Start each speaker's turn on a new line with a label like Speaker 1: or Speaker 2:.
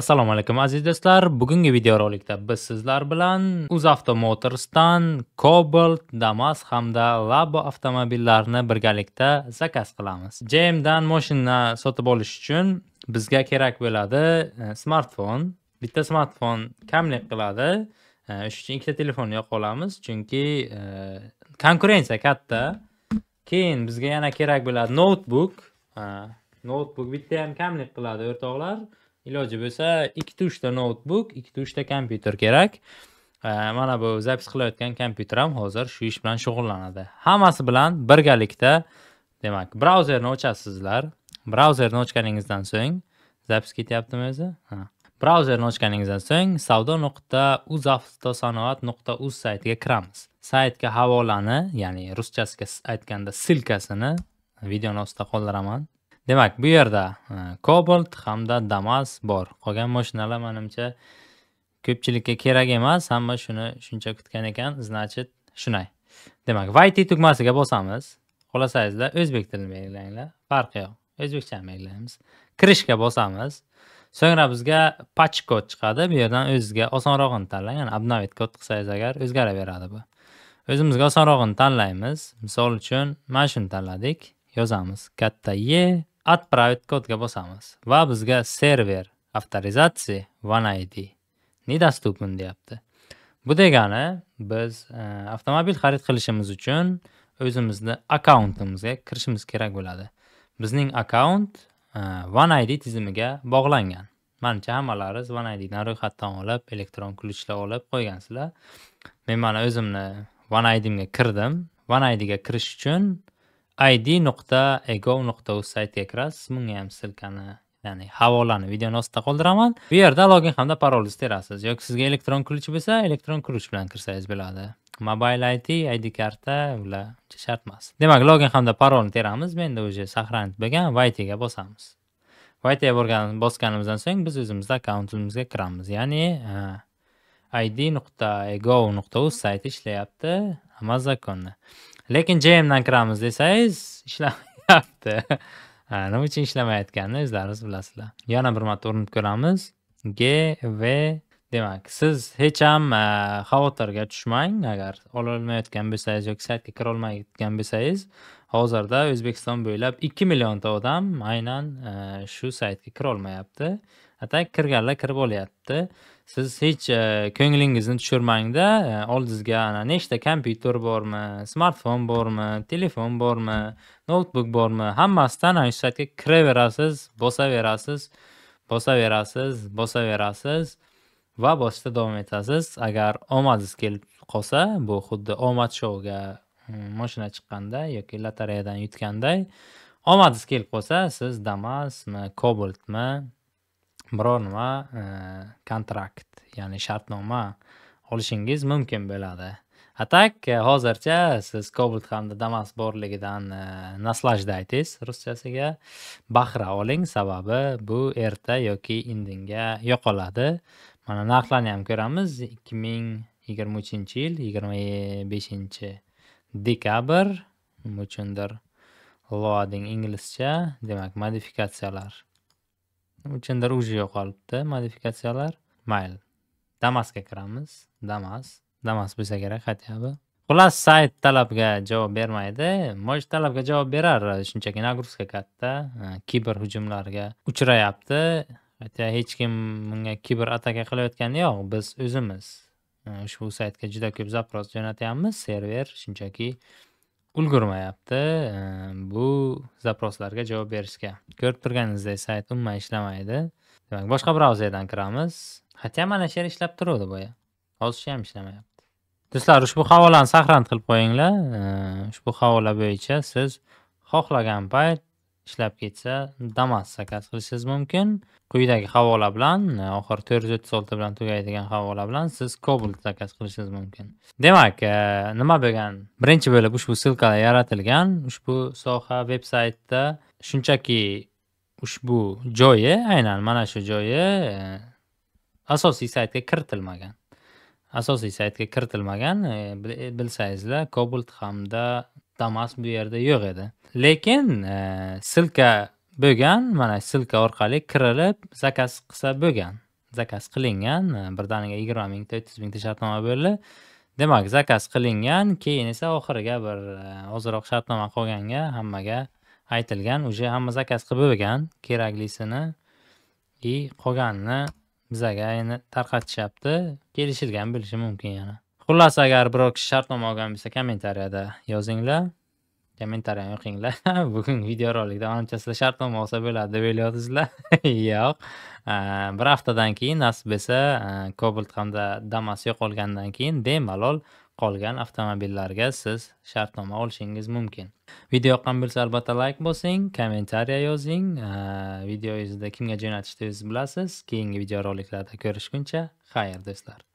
Speaker 1: assalomu alaykum aziz do'stlar bugungi videorolikda biz sizlar bilan uzavto motorsdan cobalt damas hamda labo avtomobillarini birgalikda zakaz qilamiz jmdan moshina sotib olish uchun bizga kerak bo'ladi e, smartfon bitta smartfon kamlik qiladi e, shuning uchun ikkita telefonni yoqib olamiz chunki e, konkurensiya katta keyin bizga yana kerak bo'ladi noutbuk noutbuk bitta ham kamlik qiladi o'rtoqlar iloji bo'lsa ikkita uchta noutbuk ikkita uchta kompyuter kerak mana bu zapis qilayotgan kompyuter ham hozir shu ish bilan shug'ullanadi hammasi bilan birgalikda demak brauzerni ochasizlar brauzerni ochganingizdan so'ng zapis ketyaptimi o'zi ha brauzerni ochganingizdan so'ng savdo nuqta uz avtosanoat nuqta uz saytiga kiramiz saytga havolani ya'ni ruschasiga aytganda ssilkasini videoni ostida qoldiraman demak bu yerda cobalt e, hamda damas bor qolgan mashinalar manimcha ko'pchilikka kerak emas hamma shuni shuncha kutgan ekan значит shunday demak vayt tugmasiga bosamiz xohlasangizlar o'zbek tilini belgilanglar farqi yo'q o'zbekchani belgilaymiz kirishga bosamiz so'ngra bizga pach kod chiqadi bu yerdan o'zizga osonrog'ini tanlang ya'ni обновить kod qilsangiz agar o'zgaraveradi bu o'zimizga osonrog'ini tanlaymiz misol uchun mana shuni tanladik yozamiz katta e Отправить код bosamiz va bizga server авторизация one id ni доступен deyapti bu degani biz e, avtomobil xarid qilishimiz uchun o'zimizni akkauntimizga kirishimiz kerak bo'ladi bizning akkaunt e, one id tizimiga bog'langan manimcha hammalariz one электрон ro'yxatdan olib elektron ключni olib qo'ygansizlar men mana o'zimni one idimga kirdim one kirish uchun uz saytiga kirasiz bunga ham ssilkani ya'ni havolani videoni ostida qoldiraman bu yerda login hamda parolingizni terasiz yoki sizga elektron ключ bo'lsa elektron ключ bilan kirsangiz bo'ladi mobile id id karta ular uncha shart emas demak login hamda parolni teramiz menda уже сохранить bo'lgan vaytiga bosamiz vaytiga borgan bosganimizdan so'ng biz o'zimizni akkauntimizga kiramiz ya'ni e, id nuqta ego nuqta uz sayti ishlayapti mazakonni lekin jmdan kiramiz desangiz ishlamayapti nima uchun ishlamayotganini o'zlaringiz bilasizlar yana bir marta urinib ko'ramiz g v demak siz hech ham xavotirga tushmang agar ololmayotgan bo'lsangiz yoki saytga kirolmayotgan bo'lsangiz hozirda o'zbekiston bo'ylab ikki millionta odam aynan e, shu saytga kirolmayapti atak kirganlar kirib olyapti siz hech e, ko'nglingizni tushirmangda e, oldingizga ana nechta kompyuter bormi smartfon bormi telefon bormi noutbuk bormi hammasidan ana shu saytga kiraverasiz bosaverasiz bosaverasiz bosaverasiz va bosishda davom etasiz agar omadingiz kelib qolsa bu xuddi omad shouga mm, moshina chiqqanda yoki lotereyadan yutganday omadingiz kelib qolsa siz damasmi kobaltmi biror nima e, kontrakt ya'ni shartnoma olishingiz mumkin bo'ladi atak e, hozircha siz kobalt hamda damas borligidan e, naslajdaytiz ruschasiga bahra oling sababi bu erta yoki indinga yo'qoladi Mana narxlarni ham ko'ramiz. 2023-yil 25-dekabr nima uchundir loading inglizcha, demak modifikatsiyalar. Nima uchundir уже yo'qolibdi modifikatsiyalar. Mayli. Damasga kiramiz. Damas, Damas bo'lsa kerak бы Xullas sayt talabga javob bermaydi. может talabga javob berar. Shunchaki nagruzka katta, e, kiber hujumlarga uchrayapti. хотя hech kim bunga kiber ataka qilayotgani yo'q. Biz o'zimiz ushbu saytga juda ko'p zapros jo'natyapmiz. Server shunchaki ulgurmayapti ehm, bu zaproslarga javob berishga. Ko'rib turganingizdek, sayt umuman ishlamaydi. Demak, boshqa brauzerdan kiramiz. Hatto mana shu yer ishlab turuvdi boya. Hozircha ham ishlamayapti. Do'stlar, ushbu havolani saqlanib qilib qo'yinglar. Ehm, ushbu havola bo'yicha siz xohlagan payt ishlab ketsa damas zakaz qilishingiz mumkin quyidagi havola bilan e, oxir to'rt yuz o'ttiz olti bilan tugaydigan havola bilan siz kobalt zakaz qilishingiz mumkin demak e, nima bo'lgan birinchi bo'lib ushbu ssilkalar yaratilgan ushbu soha veb saytda shunchaki ushbu joyi aynan mana shu joyi e, asosiy saytga kiritilmagan asosiy saytga kiritilmagan bilsangizlar kobult hamda damas bu yerda yo'q edi lekin e, silka bo'lgan mana silka orqali kirilib zakaz qilsa bo'lgan zakaz qilingan e, birdaniga yigirma mingta o'ttiz mingta shartnoma bo'ldi demak zakaz qilingan keyin esa oxiriga bir e, ozroq shartnoma qolganga hammaga aytilgan уже hamma zakaz qilib bo'lgan keraklisini и qolganini bizaga endi tarqatishyapti kelishilgan bo'lishi mumkin yana xullas agar biror kishi shartnoma olgan bo'lsa kommentariyada yozinglar kommentariyani o'qinglar bugun videorolikda manimcha sizlar shartnoma olsa bo'ladi deb o'ylayapsizlar yo'q bir haftadan keyin nasib bo'lsa kobalt hamda damas yo'qolgandan keyin bemalol qolgan avtomobillarga siz shartnoma olishingiz mumkin video yoqqan bo'lsa albatta layk bosing kommentariya yozing video kimga jo'natishni o'zingiz bilasiz keyingi videoroliklarda ko'rishguncha xayr do'stlar